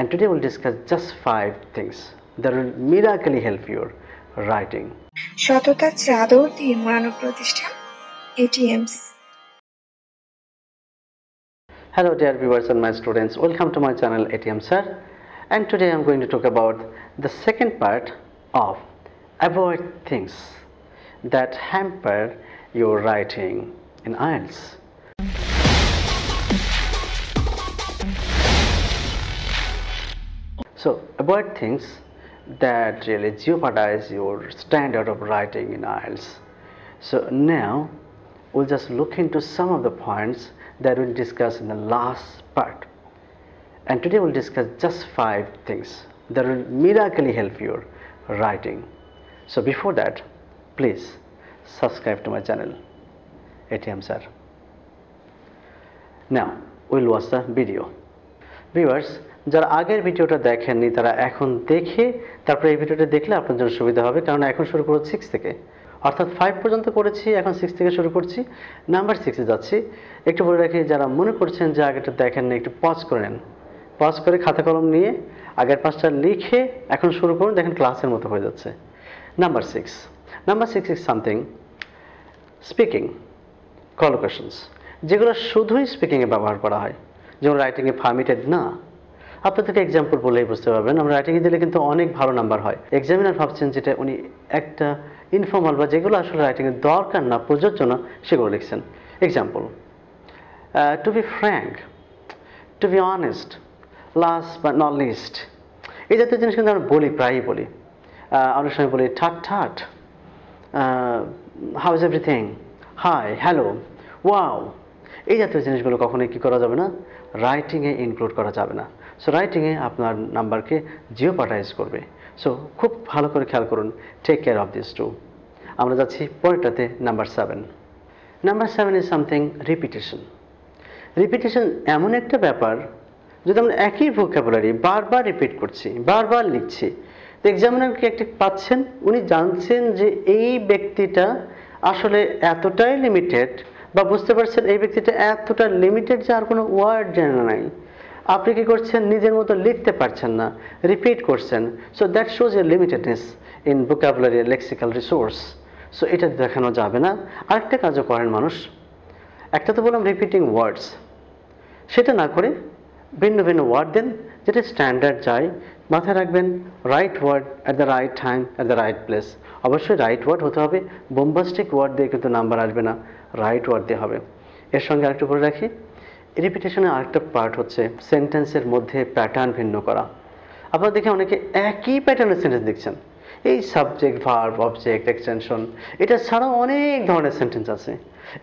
and today we'll discuss just five things that will miraculously help your writing Hello dear viewers and my students welcome to my channel ATM sir and today I'm going to talk about the second part of avoid things that hamper your writing in IELTS So avoid things that really jeopardize your standard of writing in IELTS. So now we'll just look into some of the points that we'll discuss in the last part. And today we'll discuss just five things that will miraculously help your writing. So before that, please subscribe to my channel ATM sir. Now we'll watch the video. Viewers, যারা আগের ভিডিওটা দেখেননি তারা এখন দেখে তারপরে এই ভিডিওটা দেখলে আপনার জন্য সুবিধা হবে কারণ এখন শুরু করো সিক্স থেকে অর্থাৎ ফাইভ পর্যন্ত করেছি এখন সিক্স থেকে শুরু করছি নাম্বার সিক্সে যাচ্ছি একটু বলে রাখি যারা মনে করছেন যে আগেটা দেখেন না একটু পজ করে নেন পজ করে খাতা কলম নিয়ে আগের পাঁচটা লিখে এখন শুরু করুন দেখেন ক্লাসের মতো হয়ে যাচ্ছে number six number six is something speaking collocations যেগুলো শুধুই স্পিকিংয়ে ব্যবহার করা হয় যেমন রাইটিংয়ে ফার্মিটেড না আপনাদেরকে এক্সাম্পল বলেই বুঝতে পারবেন আমরা রাইটিংয়ে দিলে কিন্তু অনেক ভালো নাম্বার হয় এক্সামিনার ভাবছেন যেটা উনি একটা ইনফর্মাল বা যেগুলো আসলে রাইটিংয়ের দরকার না প্রযোজ্য না সেগুলো লিখছেন example to be frank to be honest last but not least এই জাতীয় জিনিস কিন্তু আমরা বলি প্রায়ই বলি অনেক সময় বলি ঠাট ঠাট how is everything hi hello wow এই জাতীয় জিনিসগুলো কখনোই কী করা যাবে না রাইটিংয়ে ইনক্লুড করা যাবে না সো রাইটিংয়ে আপনার নাম্বারকে পাটাইজ করবে সো খুব ভালো করে খেয়াল করুন take care of this too আমরা যাচ্ছি পরেরটাতে number seven number seven is something repetition repetition এমন একটা ব্যাপার যদি আমরা একই ভোকাবুলারি বারবার রিপিট করছি বারবার লিখছি তো এক্সামিনারকে একটা পাচ্ছেন উনি জানছেন যে এই ব্যক্তিটা আসলে এতটাই লিমিটেড বা বুঝতে পারছেন এই ব্যক্তিটা এতটা লিমিটেড যে আর কোনো ওয়ার্ড জানা নাই আপনি কি করছেন নিজের মতো লিখতে পারছেন না রিপিট করছেন so that shows a limitedness in vocabulary lexical resource so এটা দেখানো যাবে না আরেকটা কাজও করেন মানুষ একটা তো বললাম রিপিটিং ওয়ার্ডস সেটা না করে ভিন্ন ভিন্ন ওয়ার্ড দেন যেটা স্ট্যান্ডার্ড যায় মাথায় রাখবেন right word at the right time at the right place অবশ্যই রাইট ওয়ার্ড হতে হবে বোম্বাস্টিক ওয়ার্ড দিয়ে কিন্তু নাম্বার আসবে না রাইট ওয়ার্ড দিয়ে হবে এর সঙ্গে আরেকটু করে রাখি রিপিটেশনের আরেকটা পার্ট হচ্ছে সেন্টেন্সের মধ্যে প্যাটার্ন ভিন্ন করা আপনারা দেখে অনেকে একই প্যাটার্নের সেন্টেন্স দেখছেন এই সাবজেক্ট ভার্ব অবজেক্ট এক্সটেনশন এটা ছাড়াও অনেক ধরনের সেন্টেন্স আছে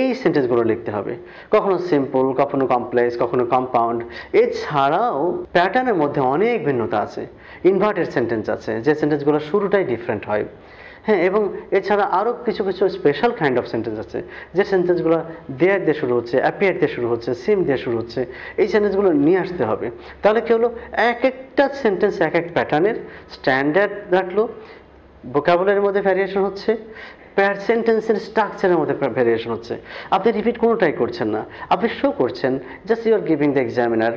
এই সেন্টেন্সগুলো লিখতে হবে কখনো সিম্পল কখনো কমপ্লেক্স কখনো কম্পাউন্ড এছাড়াও প্যাটার্নের মধ্যে অনেক ভিন্নতা আছে ইনভার্টেড সেন্টেন্স আছে যে সেন্টেন্সগুলো শুরুটাই ডিফারেন্ট হয় হ্যাঁ এবং এছাড়া আরও কিছু কিছু স্পেশাল কাইন্ড অফ সেন্টেন্স আছে যে সেন্টেন্সগুলো দেয়ার দিয়ে শুরু হচ্ছে অ্যাপিয়ার দিয়ে শুরু হচ্ছে সিম দিয়ে শুরু হচ্ছে এই সেন্টেন্সগুলো নিয়ে আসতে হবে তাহলে কী হলো এক একটা সেন্টেন্স এক এক প্যাটার্নের স্ট্যান্ডার্ড রাখলো ভোকাবুলারির মধ্যে ভ্যারিয়েশন হচ্ছে প্যার সেন্টেন্সের স্ট্রাকচারের মধ্যে ভ্যারিয়েশন হচ্ছে আপনি রিপিট কোনোটাই করছেন না আপনি শো করছেন just you are giving the examiner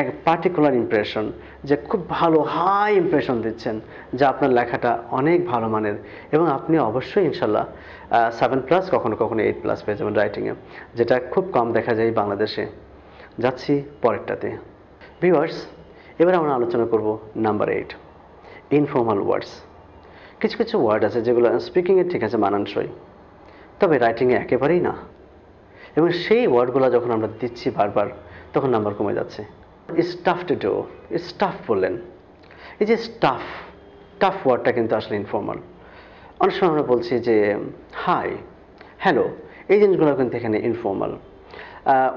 এক পার্টিকুলার ইমপ্রেশন যে খুব ভালো হাই ইমপ্রেশন দিচ্ছেন যা আপনার লেখাটা অনেক ভালো মানের এবং আপনি অবশ্যই ইনশাল্লাহ সেভেন প্লাস কখনো কখনো এইট প্লাস পেয়ে যাবেন রাইটিংয়ে যেটা খুব কম দেখা যায় বাংলাদেশে যাচ্ছি পরেরটাতে ভিউয়ার্স এবার আমরা আলোচনা করব নাম্বার এইট ইনফর্মাল ওয়ার্ডস কিছু কিছু ওয়ার্ড আছে যেগুলো স্পিকিংয়ে ঠিক আছে মানানসই তবে রাইটিংয়ে একেবারেই না এবং সেই ওয়ার্ডগুলো যখন আমরা দিচ্ছি বারবার তখন নাম্বার কমে যাচ্ছে স্টাফ টু ডো স্টাফ বললেন এই যে স্টাফ টাফ ওয়ার্ডটা কিন্তু আসলে ইনফর্মাল অনেক সময় আমরা বলছি যে হাই হ্যালো এই জিনিসগুলো কিন্তু এখানে ইনফর্মাল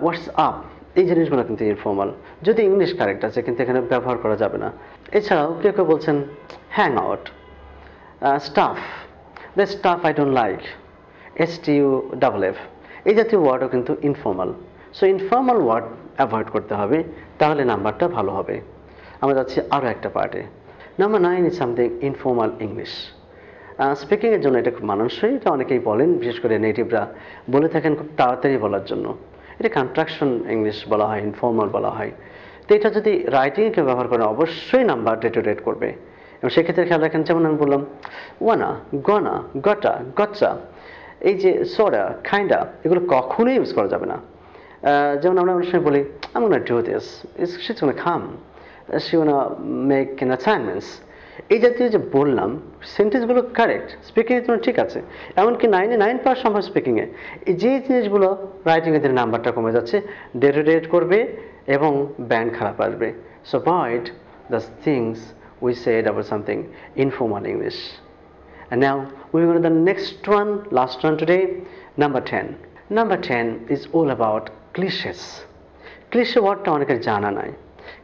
হোয়াটস আপ এই জিনিসগুলো কিন্তু ইনফর্মাল যদি ইংলিশ কারেক্ট আছে কিন্তু এখানে ব্যবহার করা যাবে না এছাড়াও কেউ কেউ বলছেন hang out stuff the stuff I don't like S T U double F এই জাতীয় ওয়ার্ডও কিন্তু informal so informal word avoid করতে হবে তাহলে নাম্বারটা ভালো হবে আমরা যাচ্ছি আরও একটা পার্টে number nine is something informal English স্পিকিংয়ের জন্য এটা খুব মানুষই এটা অনেকেই বলেন বিশেষ করে নেটিভরা বলে থাকেন খুব তাড়াতাড়ি বলার জন্য এটা কন্ট্রাকশন ইংলিশ বলা হয় ইনফর্মাল বলা হয় তো এটা যদি রাইটিংয়ে কেউ ব্যবহার করে অবশ্যই নাম্বার ডেটোরেট করবে এবং সেক্ষেত্রে খেয়াল রাখেন যেমন আমি বললাম ওয়ানা গনা গটা গচ্চা এই যে সরা খাইন্ডা এগুলো কখনোই ইউজ করা যাবে না যেমন আমরা অনেক সময় বলি আমি না ডু দিস সে খাম সে ওনা মেক ইন অ্যাসাইনমেন্টস এই জাতীয় যে বললাম সেন্টেন্সগুলো কারেক্ট স্পিকিং এর জন্য ঠিক আছে এমনকি নাইনে নাইন পাওয়ার সম্ভব স্পিকিংয়ে যে জিনিসগুলো রাইটিংয়ে দিয়ে নাম্বারটা কমে যাচ্ছে ডেটোরেট করবে এবং ব্যান্ড খারাপ আসবে so avoid the things we said about something informal English. And now we will go to the next one, last one today, number 10. Number 10 is all about cliches. Cliche ওয়ার্ডটা অনেকের জানা নাই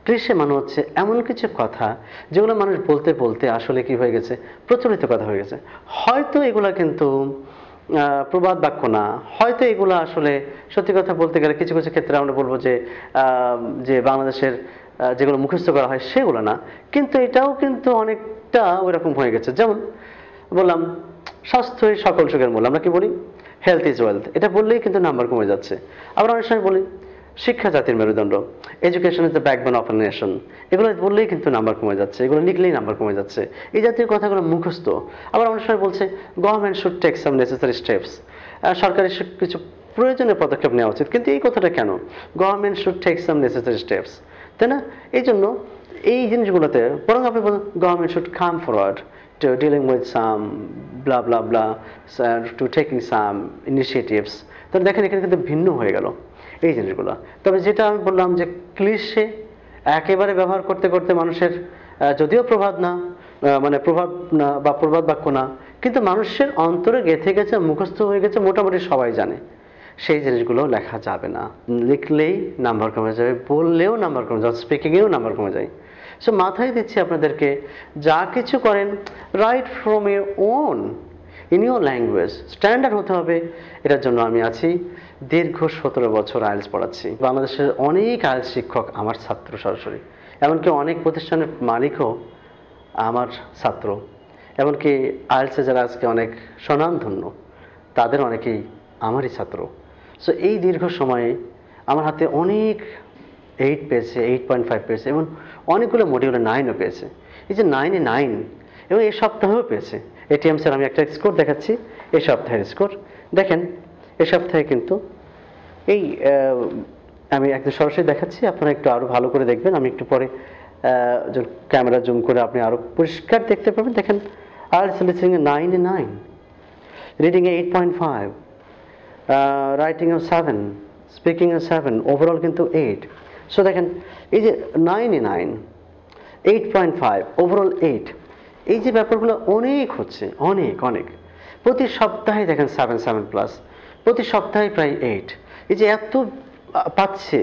ক্লিশে মানে হচ্ছে এমন কিছু কথা যেগুলো মানুষ বলতে বলতে আসলে কি হয়ে গেছে প্রচলিত কথা হয়ে গেছে হয়তো এগুলা কিন্তু প্রবাদ বাক্য না হয়তো এগুলো আসলে সত্যি কথা বলতে গেলে কিছু কিছু ক্ষেত্রে আমরা বলবো যে যে বাংলাদেশের যেগুলো মুখস্থ করা হয় সেগুলো না কিন্তু এটাও কিন্তু অনেকটা ওই রকম হয়ে গেছে যেমন বললাম স্বাস্থ্যই সকল সুখের মূল আমরা কি বলি হেলথ ইজ ওয়েলথ এটা বললেই কিন্তু নাম্বার কমে যাচ্ছে আবার অনেক সময় বলি শিক্ষা জাতির মেরুদণ্ড education is the backbone of a nation এগুলো বললেই কিন্তু নাম্বার কমে যাচ্ছে এগুলো লিখলেই নাম্বার কমে যাচ্ছে এই জাতীয় কথাগুলো মুখস্থ আবার অনেক সময় বলছে government should take some necessary steps সরকারের কিছু প্রয়োজনীয় পদক্ষেপ নেওয়া উচিত কিন্তু এই কথাটা কেন government should take some necessary steps তাই না এই জন্য এই জিনিসগুলোতে বরং আপনি বলেন government should come forward to dealing with some blah blah blah uh, to taking some তাহলে দেখেন এখানে কিন্তু ভিন্ন হয়ে গেল এই জিনিসগুলো তবে যেটা আমি বললাম যে ক্লিশে একেবারে ব্যবহার করতে করতে মানুষের যদিও প্রভাব না মানে প্রভাব না বা প্রভাব বাক্য না কিন্তু মানুষের অন্তরে গেঁথে গেছে মুখস্থ হয়ে গেছে মোটামুটি সবাই জানে সেই জিনিসগুলো লেখা যাবে না লিখলেই নাম্বার কমে যাবে বললেও নাম্বার কমে যাবে স্পিকিংয়েও নাম্বার কমে যায় সো মাথায় দিচ্ছি আপনাদেরকে যা কিছু করেন write from a own in your language standard হতে হবে এটার জন্য আমি আছি দীর্ঘ সতেরো বছর আইলস পড়াচ্ছি বাংলাদেশের অনেক আইলস শিক্ষক আমার ছাত্র সরাসরি এমনকি অনেক প্রতিষ্ঠানের মালিকও আমার ছাত্র এমনকি আইলসে যারা আজকে অনেক স্বনামধন্য তাদের অনেকেই আমারই ছাত্র সো এই দীর্ঘ সময়ে আমার হাতে অনেক এইট পেয়েছে এইট পয়েন্ট ফাইভ পেয়েছে এবং অনেকগুলো মডিউলে নাইনও পেয়েছে এই যে নাইনে নাইন এবং এ সপ্তাহেও পেয়েছে এটিএম স্যার আমি একটা স্কোর দেখাচ্ছি এ সপ্তাহের স্কোর দেখেন এ সপ্তাহে কিন্তু এই আমি একদম সরাসরি দেখাচ্ছি আপনারা একটু আরও ভালো করে দেখবেন আমি একটু পরে ক্যামেরা জুম করে আপনি আরও পরিষ্কার দেখতে পাবেন দেখেন আর সিলিসিং a nine a nine reading a eight point five writing of seven speaking of seven overall কিন্তু এইট সো দেখেন এই যে নাইনে nine eight point five overall eight এই যে ব্যাপারগুলো অনেক হচ্ছে অনেক অনেক প্রতি সপ্তাহে দেখেন সেভেন সেভেন প্লাস প্রতি সপ্তাহে প্রায় এইট এই যে এত পাচ্ছে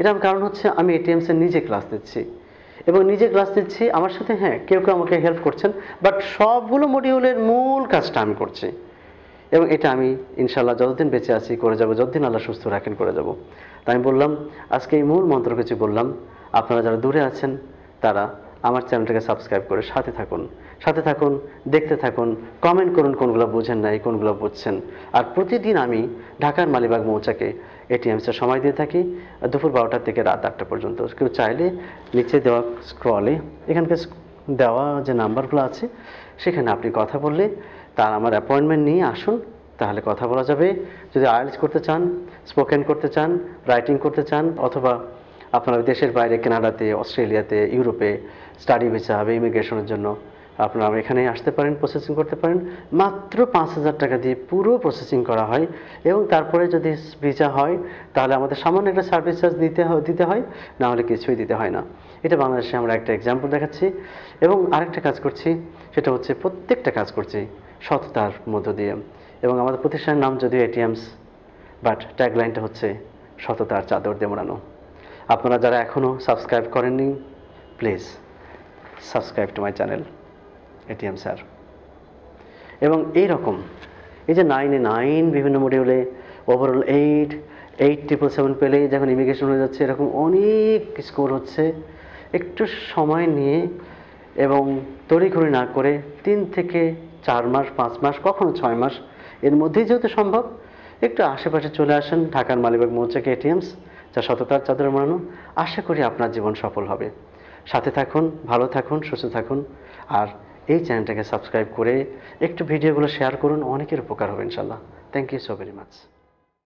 এটার কারণ হচ্ছে আমি এটিএমসে নিজে ক্লাস দিচ্ছি এবং নিজে ক্লাস দিচ্ছি আমার সাথে হ্যাঁ কেউ কেউ আমাকে হেল্প করছেন বাট সবগুলো মডিউলের মূল কাজটা আমি করছি এবং এটা আমি ইনশাল্লাহ যতদিন বেঁচে আছি করে যাব যতদিন আল্লাহ সুস্থ রাখেন করে যাব তাই আমি বললাম আজকে এই মূল মন্ত্র কিছু বললাম আপনারা যারা দূরে আছেন তারা আমার চ্যানেলটাকে সাবস্ক্রাইব করে সাথে থাকুন সাথে থাকুন দেখতে থাকুন কমেন্ট করুন কোনগুলো বুঝেন নাই কোনগুলো বুঝছেন আর প্রতিদিন আমি ঢাকার মালিবাগ মৌচাকে এটিএমসে সময় দিয়ে থাকি দুপুর বারোটার থেকে রাত আটটা পর্যন্ত কেউ চাইলে নিচে দেওয়া স্ক্রলে এখানকার দেওয়া যে নাম্বারগুলো আছে সেখানে আপনি কথা বললে তার আমার অ্যাপয়েন্টমেন্ট নিয়ে আসুন তাহলে কথা বলা যাবে যদি আয়েলস করতে চান স্পোকেন করতে চান রাইটিং করতে চান অথবা আপনারা দেশের বাইরে কানাডাতে অস্ট্রেলিয়াতে ইউরোপে স্টাডি ভিসা হবে ইমিগ্রেশনের জন্য আপনারা এখানে আসতে পারেন প্রসেসিং করতে পারেন মাত্র পাঁচ হাজার টাকা দিয়ে পুরো প্রসেসিং করা হয় এবং তারপরে যদি ভিসা হয় তাহলে আমাদের সামান্য একটা সার্ভিস চার্জ দিতে দিতে হয় না হলে কিছুই দিতে হয় না এটা বাংলাদেশে আমরা একটা এক্সাম্পল দেখাচ্ছি এবং আরেকটা কাজ করছি সেটা হচ্ছে প্রত্যেকটা কাজ করছি সততার মধ্য দিয়ে এবং আমাদের প্রতিষ্ঠানের নাম যদিও এটিএমস বাট ট্যাগলাইনটা হচ্ছে সততার চাদর দিয়ে মোড়ানো আপনারা যারা এখনও সাবস্ক্রাইব করেননি please subscribe to my channel ATM sir এবং এই রকম এই যে নাইনে নাইন বিভিন্ন মডিউলে overall eight eight triple seven পেলেই যখন ইমিগ্রেশন হয়ে যাচ্ছে এরকম অনেক স্কোর হচ্ছে একটু সময় নিয়ে এবং তড়িঘড়ি না করে তিন থেকে চার মাস পাঁচ মাস কখনো ছয় মাস এর মধ্যেই যেহেতু সম্ভব একটু আশেপাশে চলে আসেন ঢাকার মালিবাগ মৌচাক এটিএমস যা সততার চাদরে মানানো আশা করি আপনার জীবন সফল হবে সাথে থাকুন ভালো থাকুন সুস্থ থাকুন আর এই চ্যানেলটাকে সাবস্ক্রাইব করে একটু ভিডিওগুলো শেয়ার করুন অনেকের উপকার হবে ইনশাল্লাহ thank you so very much